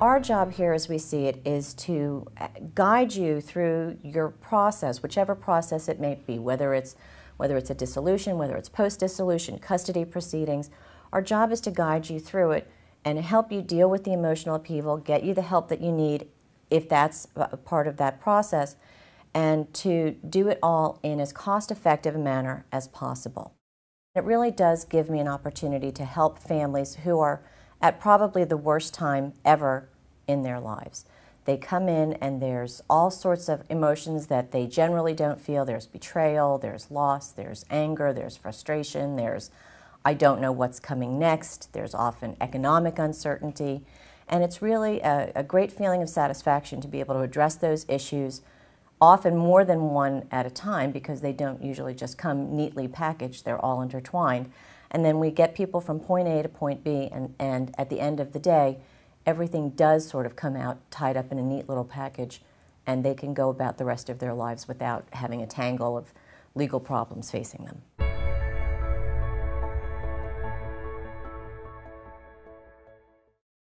Our job here, as we see it, is to uh, guide you through your process, whichever process it may be, whether it's whether it's a dissolution, whether it's post-dissolution, custody proceedings. Our job is to guide you through it and help you deal with the emotional upheaval, get you the help that you need if that's a part of that process, and to do it all in as cost-effective a manner as possible. It really does give me an opportunity to help families who are at probably the worst time ever in their lives. They come in and there's all sorts of emotions that they generally don't feel. There's betrayal, there's loss, there's anger, there's frustration, there's I don't know what's coming next, there's often economic uncertainty. And it's really a, a great feeling of satisfaction to be able to address those issues, often more than one at a time because they don't usually just come neatly packaged, they're all intertwined. And then we get people from point A to point B, and, and at the end of the day, everything does sort of come out tied up in a neat little package, and they can go about the rest of their lives without having a tangle of legal problems facing them.